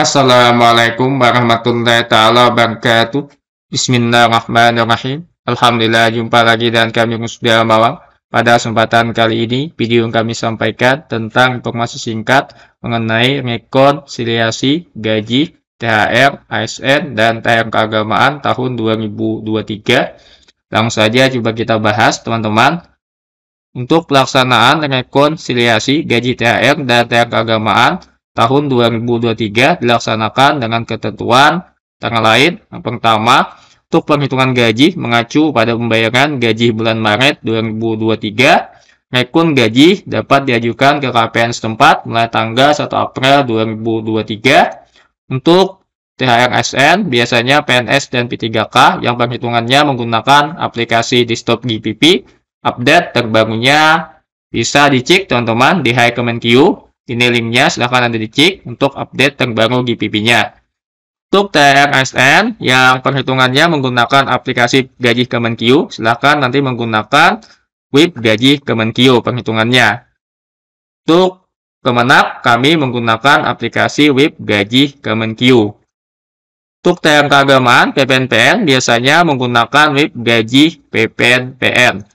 Assalamualaikum warahmatullahi taala wabarakatuh. Bismillahirrahmanirrahim. Alhamdulillah jumpa lagi dan kami sudah malam. Pada kesempatan kali ini, video yang kami sampaikan tentang informasi singkat mengenai rekonsiliasi gaji THR, ASN, dan THR keagamaan tahun 2023. Langsung saja coba kita bahas, teman-teman. Untuk pelaksanaan rekonsiliasi gaji THR dan THR keagamaan tahun 2023 dilaksanakan dengan ketentuan tanggal lain yang pertama untuk penghitungan gaji mengacu pada pembayaran gaji bulan Maret 2023 rekun gaji dapat diajukan ke KPN setempat mulai tanggal 1 April 2023 untuk THR SN, biasanya PNS dan P3K yang penghitungannya menggunakan aplikasi di GPP update terbarunya bisa dicek teman-teman di High Kemenkyu ini linknya, silahkan Anda dicek untuk update terbaru GPP-nya. Untuk TMSN yang perhitungannya menggunakan aplikasi gaji Kemenkyu, silahkan nanti menggunakan web gaji Kemenkyu perhitungannya. Untuk Kemenak, kami menggunakan aplikasi web gaji Kemenkyu. Untuk TM keagamaan, PPNPN biasanya menggunakan web gaji PPNPN.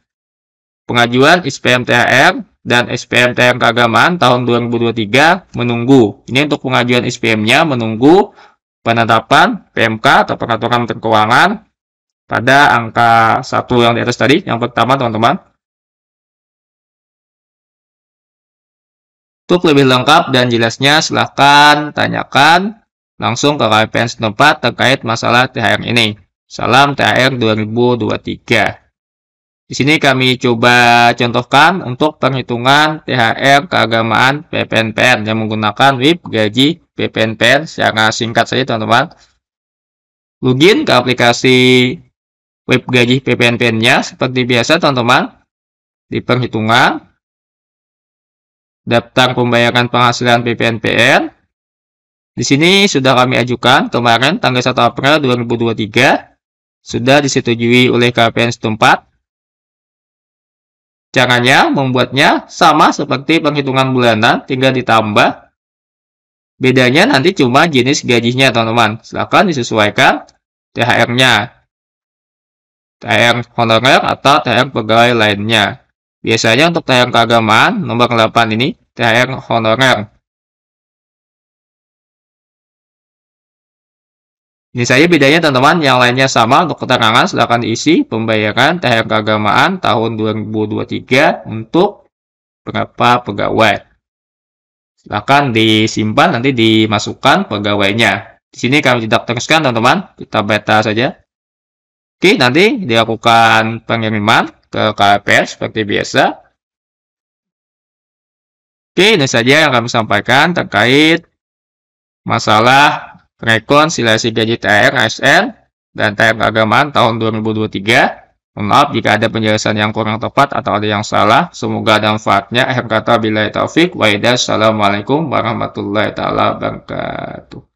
Pengajuan SPM THR dan SPM TM Keagamaan tahun 2023 menunggu. Ini untuk pengajuan SPM-nya menunggu penetapan PMK atau peraturan Menteri Keuangan pada angka satu yang di atas tadi, yang pertama teman-teman. Untuk lebih lengkap dan jelasnya silahkan tanyakan langsung ke KPN setempat terkait masalah THR ini. Salam THR 2023. Di sini kami coba contohkan untuk perhitungan THR keagamaan PPNPN yang menggunakan WIP gaji PPNPN secara singkat saja teman-teman. Login ke aplikasi WIP gaji PPNPN-nya seperti biasa teman-teman. Di perhitungan, daftar pembayaran penghasilan PPNPN. Di sini sudah kami ajukan kemarin tanggal 1 April 2023 sudah disetujui oleh KPN setempat Caranya membuatnya sama seperti penghitungan bulanan, tinggal ditambah. Bedanya nanti cuma jenis gajinya, teman-teman. Silahkan disesuaikan THR-nya. THR honorer atau THR pegawai lainnya. Biasanya untuk THR keagamaan, nomor 8 ini, THR honorer. Ini saya bedanya teman-teman, yang lainnya sama untuk keterangan silahkan diisi pembayaran THR keagamaan tahun 2023 untuk berapa pegawai. Silahkan disimpan, nanti dimasukkan pegawainya. Di sini kami tidak teruskan teman-teman, kita beta saja. Oke, nanti dilakukan pengiriman ke KPS seperti biasa. Oke, ini saja yang kami sampaikan terkait masalah Rekonsiliasi gaji THR ASN dan THR keagamaan tahun 2023. Mohon maaf jika ada penjelasan yang kurang tepat atau ada yang salah. Semoga ada manfaatnya. Akhir kata bila taufik. Waidah. Assalamualaikum warahmatullahi taala wabarakatuh.